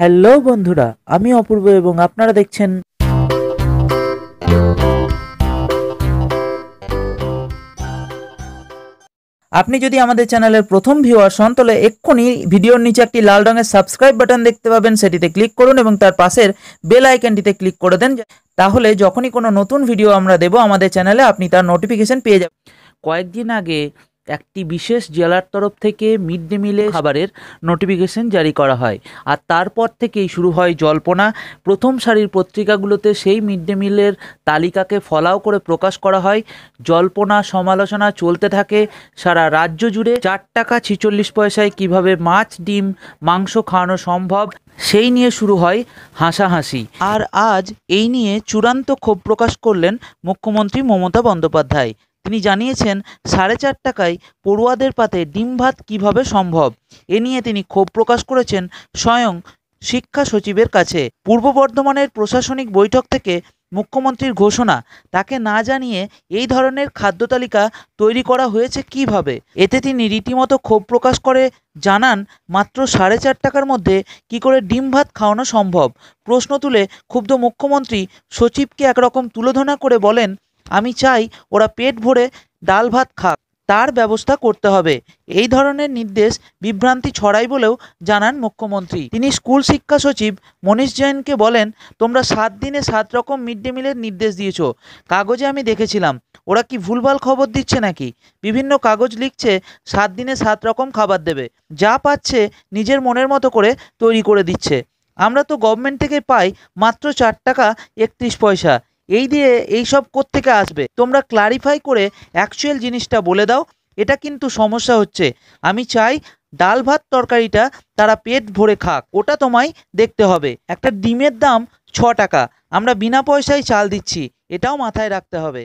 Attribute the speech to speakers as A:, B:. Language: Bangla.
A: হ্যালো বন্ধুরা আমি অপূর্ব এবং আপনারা দেখছেন আপনি যদি আমাদের চ্যানেলের প্রথম ভিউয়ার হন তাহলে এক্ষুনি ভিডিওর নিচে একটি লাল রঙের সাবস্ক্রাইব বাটন দেখতে পাবেন সেটিতে ক্লিক করুন এবং তার পাশের বেল আইকনটিতে ক্লিক করে দেন তাহলে যখনই কোনো নতুন ভিডিও আমরা দেব আমাদের চ্যানেলে আপনি তার নোটিফিকেশন পেয়ে যাবেন কয়েকদিন আগে একটি বিশেষ জেলার তরফ থেকে মিড ডে মিলে খাবারের নোটিফিকেশন জারি করা হয় আর তারপর থেকেই শুরু হয় জল্পনা প্রথম সারির পত্রিকাগুলোতে সেই মিড ডে মিলের তালিকাকে ফলাও করে প্রকাশ করা হয় জল্পনা সমালোচনা চলতে থাকে সারা রাজ্য জুড়ে চার টাকা ছিচল্লিশ পয়সায় কিভাবে মাছ ডিম মাংস খাওয়ানো সম্ভব সেই নিয়ে শুরু হয় হাসাহাসি আর আজ এই নিয়ে চূড়ান্ত ক্ষোভ প্রকাশ করলেন মুখ্যমন্ত্রী মমতা বন্দ্যোপাধ্যায় তিনি জানিয়েছেন সাড়ে চার টাকায় পড়ুয়াদের পাতে ডিম ভাত কীভাবে সম্ভব এ নিয়ে তিনি ক্ষোভ প্রকাশ করেছেন স্বয়ং শিক্ষা সচিবের কাছে পূর্ব বর্ধমানের প্রশাসনিক বৈঠক থেকে মুখ্যমন্ত্রীর ঘোষণা তাকে না জানিয়ে এই ধরনের খাদ্য তালিকা তৈরি করা হয়েছে কিভাবে এতে তিনি রীতিমতো ক্ষোভ প্রকাশ করে জানান মাত্র সাড়ে চার টাকার মধ্যে কি করে ডিম ভাত খাওয়ানো সম্ভব প্রশ্ন তুলে ক্ষুব্ধ মুখ্যমন্ত্রী সচিবকে একরকম তুলোধনা করে বলেন আমি চাই ওরা পেট ভরে ডাল ভাত খাক তার ব্যবস্থা করতে হবে এই ধরনের নির্দেশ বিভ্রান্তি ছড়াই বলেও জানান মুখ্যমন্ত্রী তিনি স্কুল শিক্ষা সচিব মনীষ জৈনকে বলেন তোমরা সাত দিনে সাত রকম মিড ডে মিলের নির্দেশ দিয়েছ কাগজে আমি দেখেছিলাম ওরা কি ভুলভাল খবর দিচ্ছে নাকি বিভিন্ন কাগজ লিখছে সাত দিনে সাত রকম খাবার দেবে যা পাচ্ছে নিজের মনের মতো করে তৈরি করে দিচ্ছে আমরা তো গভর্নমেন্ট থেকে পাই মাত্র চার টাকা একত্রিশ পয়সা এই দিয়ে এই এইসব থেকে আসবে তোমরা ক্লারিফাই করে অ্যাকচুয়াল জিনিসটা বলে দাও এটা কিন্তু সমস্যা হচ্ছে আমি চাই ডাল ভাত তরকারিটা তারা পেট ভরে খাক ওটা তোমায় দেখতে হবে একটা ডিমের দাম ছ টাকা আমরা বিনা পয়সায় চাল দিচ্ছি এটাও মাথায় রাখতে হবে